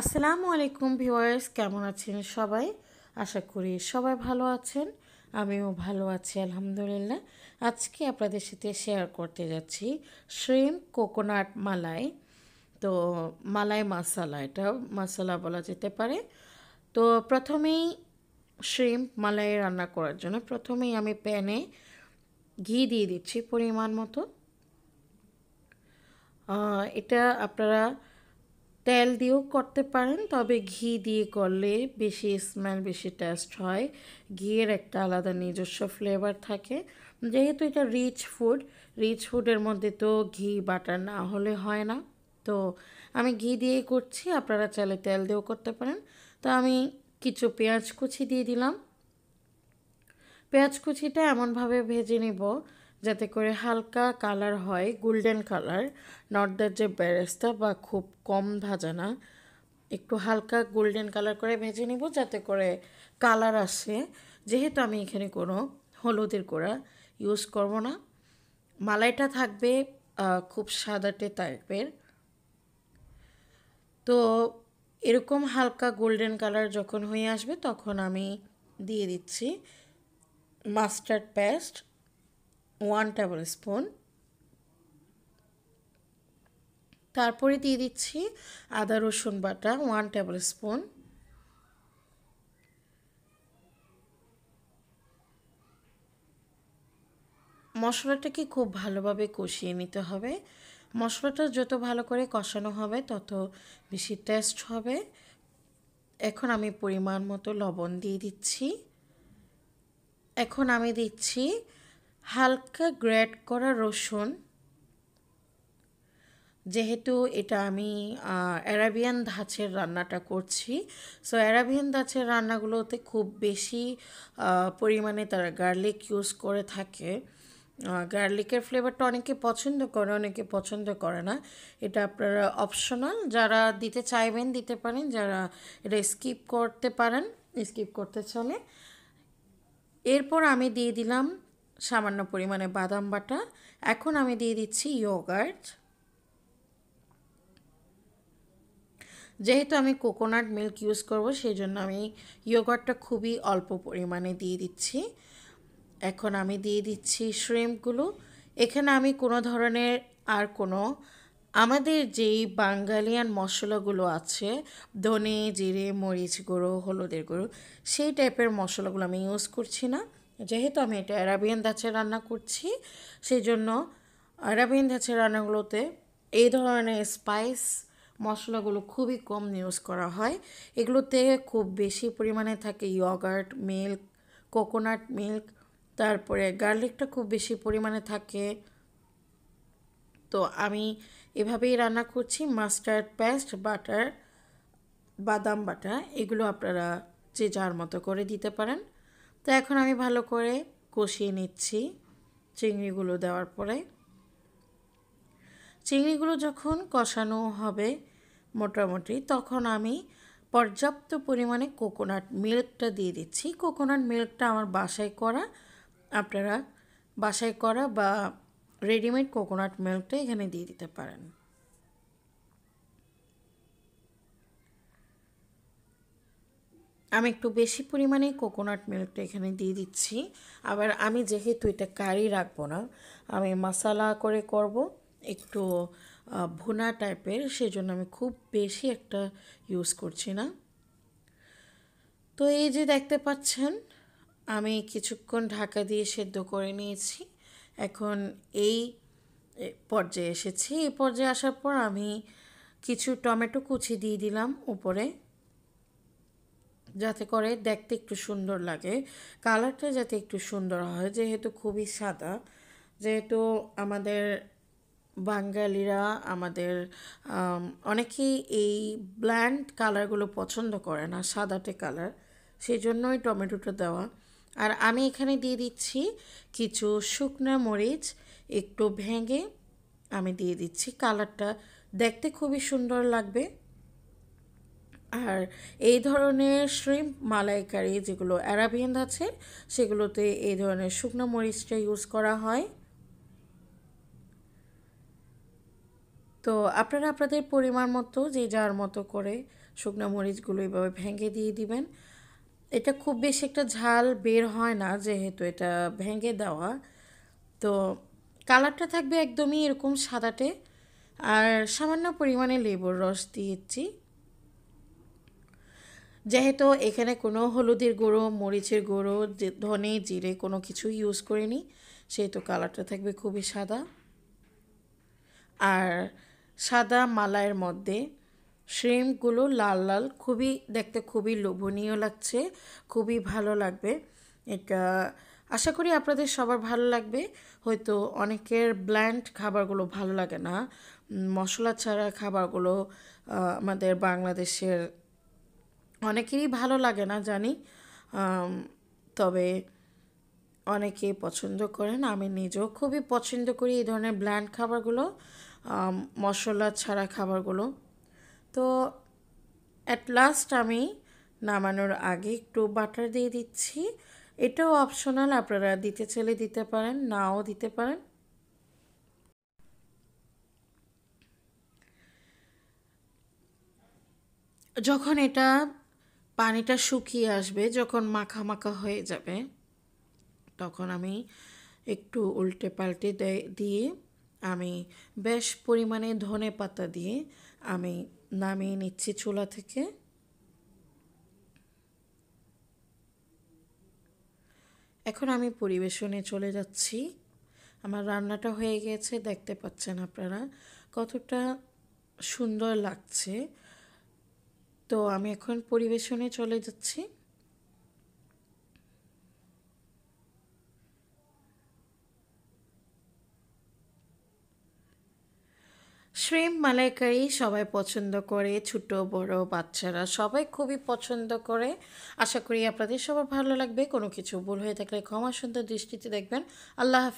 আসসালামু আলাইকুম ভিওয়ার্স কেমন আছেন সবাই আশা করি সবাই ভালো আছেন আমিও ভালো আছি আলহামদুলিল্লাহ আজকে আপনাদের সাথে শেয়ার করতে যাচ্ছি শ্রিম কোকোনাট মালাই তো মালাই মশালা এটা মশালা বলা যেতে পারে তো প্রথমেই শ্রিম মালাই রান্না করার জন্য প্রথমেই আমি প্যানে ঘি দিয়ে দিচ্ছি পরিমাণ মতো এটা আপনারা তেল দিয়েও করতে পারেন তবে ঘি দিয়ে করলে বেশি স্মেল বেশি টেস্ট হয় ঘিয়ের একটা আলাদা নিজস্ব ফ্লেভার থাকে যেহেতু এটা রিচ ফুড রিচ ফুডের মধ্যে তো ঘি বাটার না হলে হয় না তো আমি ঘি দিয়েই করছি আপনারা চাইলে তেল দিয়েও করতে পারেন তো আমি কিছু পেঁয়াজ কুচি দিয়ে দিলাম পেঁয়াজ কুচিটা এমনভাবে ভেজে নেব যাতে করে হালকা কালার হয় গোল্ডেন কালার নর্দার যে বেরেস্তা বা খুব কম ভাজা না একটু হালকা গোল্ডেন কালার করে ভেজে নিব যাতে করে কালার আসে যেহেতু আমি এখানে কোনো হলুদের গোড়া ইউজ করব না মালাইটা থাকবে খুব সাদাটে টাইপের তো এরকম হালকা গোল্ডেন কালার যখন হয়ে আসবে তখন আমি দিয়ে দিচ্ছি mustard paste one tablespoon তারপরে দিয়ে দিচ্ছি আদা রসুন বাটা ওয়ান টেবিল স্পুন মশলাটাকে খুব ভালোভাবে কষিয়ে নিতে হবে মশলাটা যত ভালো করে কষানো হবে তত বেশি টেস্ট হবে এখন আমি পরিমাণ মতো লবণ দিয়ে দিচ্ছি এখন আমি দিচ্ছি হালকা গ্রেড করা রসুন যেহেতু এটা আমি অ্যারাবিয়ান ধাঁচের রান্নাটা করছি সো অ্যারাবিয়ান ধাঁচের রান্নাগুলোতে খুব বেশি পরিমাণে তারা গার্লিক ইউজ করে থাকে গার্লিকের ফ্লেভারটা অনেকে পছন্দ করে অনেকে পছন্দ করে না এটা আপনারা অপশনাল যারা দিতে চাইবেন দিতে পারেন যারা এটা স্কিপ করতে পারেন স্কিপ করতে চলে এরপর আমি দিয়ে দিলাম সামান্য পরিমাণে বাদাম বাটা এখন আমি দিয়ে দিচ্ছি ইয়োগার্ট যেহেতু আমি কোকোনাট মিল্ক ইউজ করব সেই জন্য আমি ইয়োগার্টটা খুবই অল্প পরিমাণে দিয়ে দিচ্ছি এখন আমি দিয়ে দিচ্ছি শ্রিমগুলো এখানে আমি কোনো ধরনের আর কোনো আমাদের যেই বাঙ্গালিয়ান মশলাগুলো আছে ধনে জিরে মরিচ গুঁড়ো হলুদের গুঁড়ো সেই টাইপের মশলাগুলো আমি ইউজ করছি না যেহেতু আমি এটা অ্যারাবিয়ান ধাঁচের রান্না করছি সেই জন্য অ্যারাবিয়ান ধাঁচের রান্নাগুলোতে এই ধরনের স্পাইস মশলাগুলো খুবই কম ইউজ করা হয় এগুলোতে খুব বেশি পরিমাণে থাকে ইয়গার্ট মিল্ক কোকোনাট মিল্ক তারপরে গার্লিকটা খুব বেশি পরিমাণে থাকে তো আমি এভাবেই রান্না করছি মাস্টার্ড পেস্ট বাটার বাদাম বাটা এগুলো আপনারা যে যার মতো করে দিতে পারেন তো এখন আমি ভালো করে কষিয়ে নিচ্ছি চিংড়িগুলো দেওয়ার পরে চিংড়িগুলো যখন কষানো হবে মোটামুটি তখন আমি পর্যাপ্ত পরিমাণে কোকোনাট মিল্কটা দিয়ে দিচ্ছি কোকোনাট মিল্কটা আমার বাসায় করা আপনারা বাসায় করা বা রেডিমেড কোকোনাট মিল্কটা এখানে দিয়ে দিতে পারেন আমি একটু বেশি পরিমাণে কোকোনাট মিল্কটা এখানে দিয়ে দিচ্ছি আবার আমি যেহেতু এটা কারি রাখবো না আমি মশালা করে করব একটু ভুনা টাইপের সেজন্য আমি খুব বেশি একটা ইউজ করছি না তো এই যে দেখতে পাচ্ছেন আমি কিছুক্ষণ ঢাকা দিয়ে সেদ্ধ করে নিয়েছি এখন এই পর্যায়ে এসেছি এই পর্যায়ে আসার পর আমি কিছু টমেটো কুচি দিয়ে দিলাম উপরে যাতে করে দেখতে একটু সুন্দর লাগে কালারটা যাতে একটু সুন্দর হয় যেহেতু খুবই সাদা যেহেতু আমাদের বাঙালিরা আমাদের অনেকেই এই ব্ল্যান্ড কালারগুলো পছন্দ করে না সাদাটে কালার সেই জন্যই টমেটোটা দেওয়া আর আমি এখানে দিয়ে দিচ্ছি কিছু শুকনো মরিচ একটু ভেঙে আমি দিয়ে দিচ্ছি কালারটা দেখতে খুবই সুন্দর লাগবে আর এই ধরনের শ্রিম্প মালাইকারি যেগুলো অ্যারাবিয়ান আছে সেগুলোতে এই ধরনের শুকনো মরিচটা ইউজ করা হয় তো আপনারা আপনাদের পরিমাণ মতো যে যার মতো করে শুকনো মরিচগুলো এইভাবে ভেঙে দিয়ে দিবেন এটা খুব বেশি একটা ঝাল বের হয় না যেহেতু এটা ভেঙে দেওয়া তো কালারটা থাকবে একদমই এরকম সাদাটে আর সামান্য পরিমাণে লেবুর রস দিয়েছি যেহেতু এখানে কোনো হলুদের গুঁড়ো মরিচের গুঁড়ো ধনে জিরে কোনো কিছু ইউজ করিনি সেহেতু কালারটা থাকবে খুবই সাদা আর সাদা মালায়ের মধ্যে শ্রিমগুলো লাল লাল খুবই দেখতে খুবই লোভনীয় লাগছে খুবই ভালো লাগবে এটা আশা করি আপনাদের সবার ভালো লাগবে হয়তো অনেকের ব্ল্যান্ড খাবারগুলো ভালো লাগে না মশলা ছাড়া খাবারগুলো আমাদের বাংলাদেশের অনেকেরই ভালো লাগে না জানি তবে অনেকে পছন্দ করেন আমি নিজেও খুবই পছন্দ করি এই ধরনের ব্ল্যান্ড খাবারগুলো মশলা ছাড়া খাবারগুলো তো অ্যাট লাস্ট আমি নামানোর আগে একটু বাটার দিয়ে দিচ্ছি এটাও অপশনাল আপনারা দিতে চাইলে দিতে পারেন নাও দিতে পারেন যখন এটা পানিটা শুকিয়ে আসবে যখন মাখা মাখা হয়ে যাবে তখন আমি একটু উল্টে পাল্টে দিয়ে আমি বেশ পরিমাণে ধনে পাতা দিয়ে আমি নামিয়ে নিচ্ছি চুলা থেকে এখন আমি পরিবেশনে চলে যাচ্ছি আমার রান্নাটা হয়ে গেছে দেখতে পাচ্ছেন আপনারা কতটা সুন্দর লাগছে তো আমি এখন পরিবেশনে চলে যাচ্ছি শ্রেম মালাইকারি সবাই পছন্দ করে ছোট বড় বাচ্চারা সবাই খুবই পছন্দ করে আশা করি আপনাদের সবার ভালো লাগবে কোনো কিছু ভুল হয়ে থাকলে ক্ষমা সুন্দর দৃষ্টিতে দেখবেন আল্লাহ হাফিজ